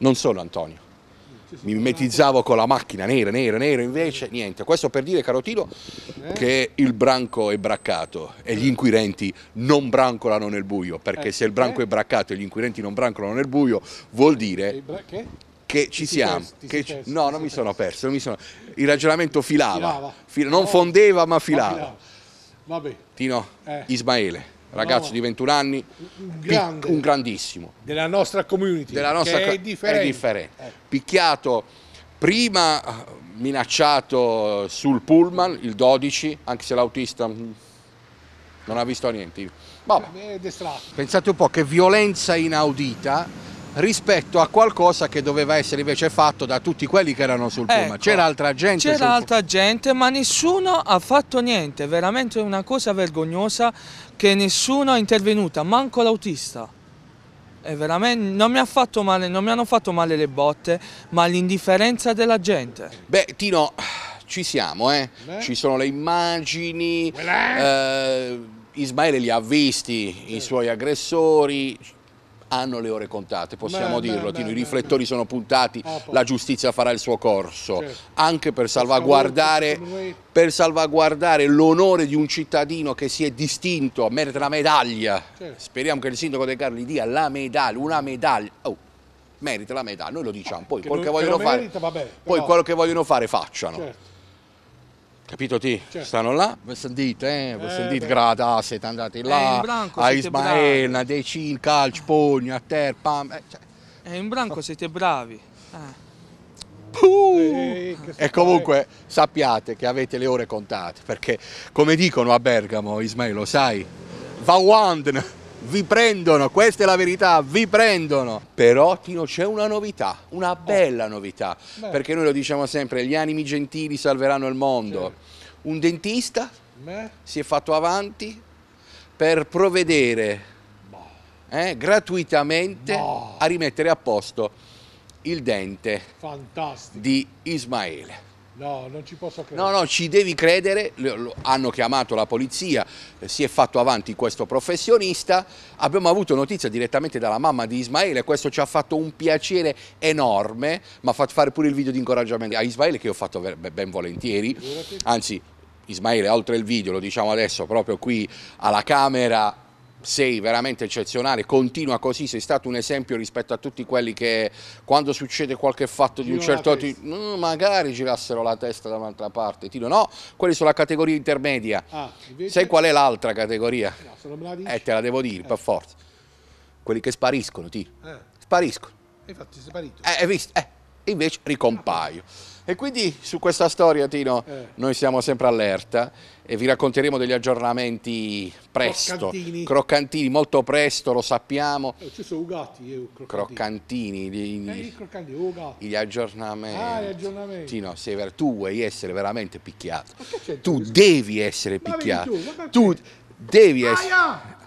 Non sono Antonio. Mi mimetizzavo con la macchina nera, nera, nera, invece niente. Questo per dire, caro Tino, eh? che il branco è braccato e gli eh. inquirenti non brancolano nel buio, perché eh, se il branco è braccato e gli inquirenti non brancolano nel buio, vuol dire che ci siamo. Che ci... no, non mi sono perso, mi sono... il ragionamento filava, non fondeva ma filava. Vabbè. Tino, Ismaele ragazzo no, di 21 anni, un, grande, un, grandissimo. Della nostra community, della nostra è differente. È differente. Eh. Picchiato prima eh, minacciato sul pullman, il 12, anche se l'autista mm, non ha visto niente. Vabbè. Boh. Pensate un po' che violenza inaudita rispetto a qualcosa che doveva essere invece fatto da tutti quelli che erano sul ecco, pullman. C'era altra gente. C'era altra gente, ma nessuno ha fatto niente. Veramente una cosa vergognosa che nessuno è intervenuto, manco l'autista. E veramente non mi, male, non mi hanno fatto male le botte, ma l'indifferenza della gente. Beh, Tino, ci siamo, eh? Ci sono le immagini. Eh, Ismaele li ha visti, i suoi aggressori, hanno le ore contate, possiamo beh, dirlo, beh, beh, i riflettori sono puntati, la giustizia farà il suo corso, certo. anche per salvaguardare, salvaguardare l'onore di un cittadino che si è distinto, merita la medaglia, certo. speriamo che il sindaco De Carli dia la medaglia, una medaglia, oh, merita la medaglia, noi lo diciamo, poi, quello che, vogliono, merita, fare, vabbè, poi quello che vogliono fare facciano. Certo. Capito ti? Certo. Stanno là. Voi sentite, eh? Voi eh, sentite Grada, ah, siete andati eh, là, branco, a Ismael, Decil, Calci, Pogna, a Ter, Pam. Eh, cioè. Eh, in branco siete bravi. Eh. Ehi, eh, e comunque sappiate che avete le ore contate perché come dicono a Bergamo Ismael lo sai va one! vi prendono, questa è la verità, vi prendono. Però Tino c'è una novità, una oh. bella oh. novità, Beh. perché noi lo diciamo sempre, gli animi gentili salveranno il mondo. Sì. Un dentista Beh. si è fatto avanti per provvedere boh. eh, gratuitamente Beh. a rimettere a posto il dente Fantastico. di Ismaele. No, non ci posso credere. No, no, ci devi credere, hanno chiamato la polizia, si è fatto avanti questo professionista, abbiamo avuto notizia direttamente dalla mamma di Ismaele, questo ci ha fatto un piacere enorme, ma fatto fare pure il video di incoraggiamento a Ismaele che io ho fatto ben volentieri, anzi Ismaele oltre il video, lo diciamo adesso proprio qui alla camera, sei veramente eccezionale, continua così, sei stato un esempio rispetto a tutti quelli che quando succede qualche fatto di un certo tipo, magari girassero la testa da un'altra parte, Tino no, quelli sono la categoria intermedia, ah, invece... sai qual è l'altra categoria? No, eh, te la devo dire, eh. per forza, quelli che spariscono Tino, eh. spariscono. Infatti sei sparito. Eh, hai visto? Eh invece ricompaio. E quindi su questa storia, Tino, eh. noi siamo sempre allerta e vi racconteremo degli aggiornamenti presto. Croccantini. croccantini molto presto, lo sappiamo. Eh, ci sono ugati, io, croccantini. Eh, croccantini. Gli, eh, oh, croccantini, ugati. Gli aggiornamenti. Ah, gli aggiornamenti. Tino, ver tu vuoi essere veramente picchiato. Tu devi essere picchiato. tu, tu devi essere...